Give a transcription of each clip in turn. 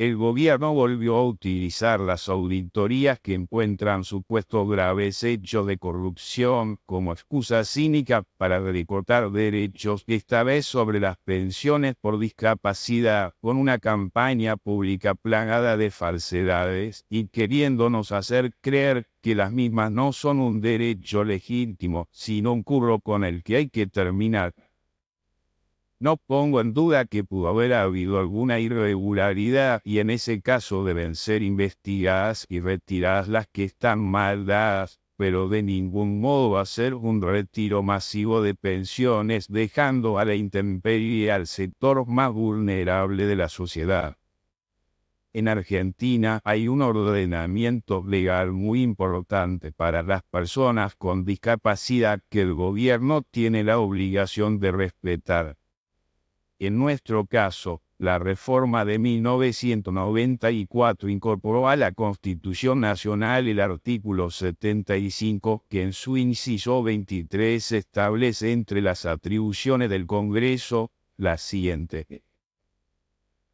el gobierno volvió a utilizar las auditorías que encuentran supuestos graves hechos de corrupción como excusa cínica para recortar derechos, esta vez sobre las pensiones por discapacidad, con una campaña pública plagada de falsedades y queriéndonos hacer creer que las mismas no son un derecho legítimo, sino un curro con el que hay que terminar. No pongo en duda que pudo haber habido alguna irregularidad y en ese caso deben ser investigadas y retiradas las que están mal dadas, pero de ningún modo hacer un retiro masivo de pensiones dejando a la intemperie al sector más vulnerable de la sociedad. En Argentina hay un ordenamiento legal muy importante para las personas con discapacidad que el gobierno tiene la obligación de respetar en nuestro caso, la reforma de 1994 incorporó a la Constitución Nacional el artículo 75, que en su inciso 23 establece entre las atribuciones del Congreso la siguiente.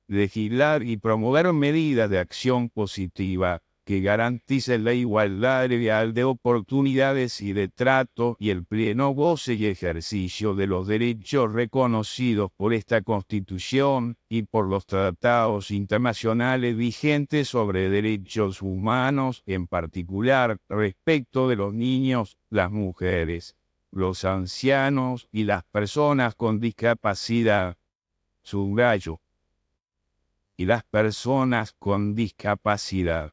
Legislar y promover medidas de acción positiva que garantice la igualdad real de oportunidades y de trato y el pleno goce y ejercicio de los derechos reconocidos por esta Constitución y por los tratados internacionales vigentes sobre derechos humanos, en particular respecto de los niños, las mujeres, los ancianos y las personas con discapacidad. Subrayo. Y las personas con discapacidad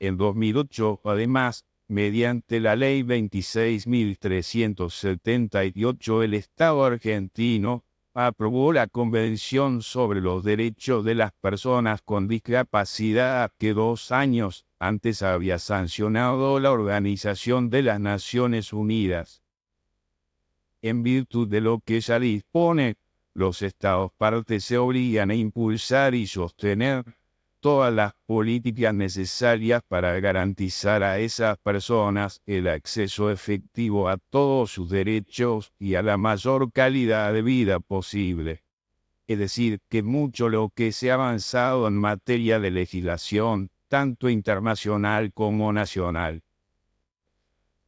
en 2008, además, mediante la ley 26.378, el Estado argentino aprobó la Convención sobre los Derechos de las Personas con Discapacidad que dos años antes había sancionado la Organización de las Naciones Unidas. En virtud de lo que ya dispone, los Estados partes se obligan a impulsar y sostener todas las políticas necesarias para garantizar a esas personas el acceso efectivo a todos sus derechos y a la mayor calidad de vida posible. Es decir, que mucho lo que se ha avanzado en materia de legislación, tanto internacional como nacional,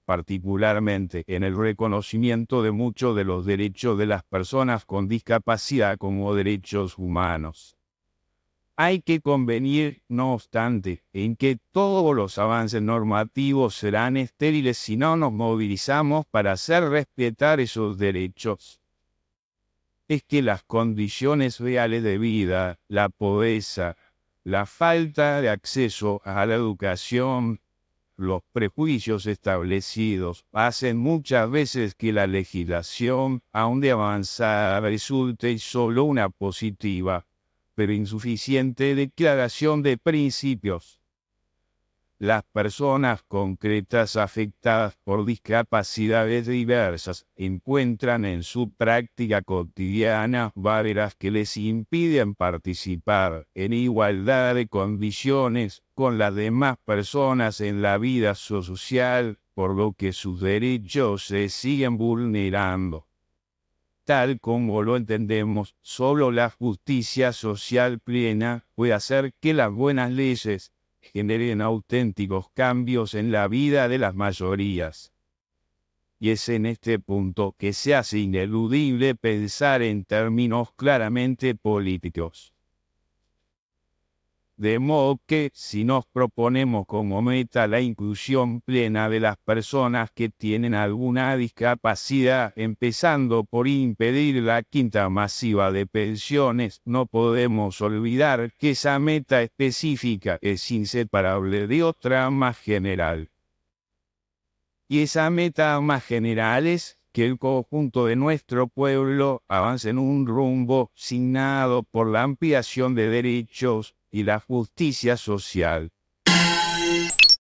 particularmente en el reconocimiento de muchos de los derechos de las personas con discapacidad como derechos humanos hay que convenir, no obstante, en que todos los avances normativos serán estériles si no nos movilizamos para hacer respetar esos derechos. Es que las condiciones reales de vida, la pobreza, la falta de acceso a la educación, los prejuicios establecidos hacen muchas veces que la legislación, aun de avanzada, resulte solo una positiva pero insuficiente declaración de principios. Las personas concretas afectadas por discapacidades diversas encuentran en su práctica cotidiana barreras que les impiden participar en igualdad de condiciones con las demás personas en la vida social, por lo que sus derechos se siguen vulnerando tal como lo entendemos, solo la justicia social plena puede hacer que las buenas leyes generen auténticos cambios en la vida de las mayorías. Y es en este punto que se hace ineludible pensar en términos claramente políticos. De modo que si nos proponemos como meta la inclusión plena de las personas que tienen alguna discapacidad, empezando por impedir la quinta masiva de pensiones, no podemos olvidar que esa meta específica es inseparable de otra más general. Y esa meta más general es que el conjunto de nuestro pueblo avance en un rumbo signado por la ampliación de derechos y la justicia social.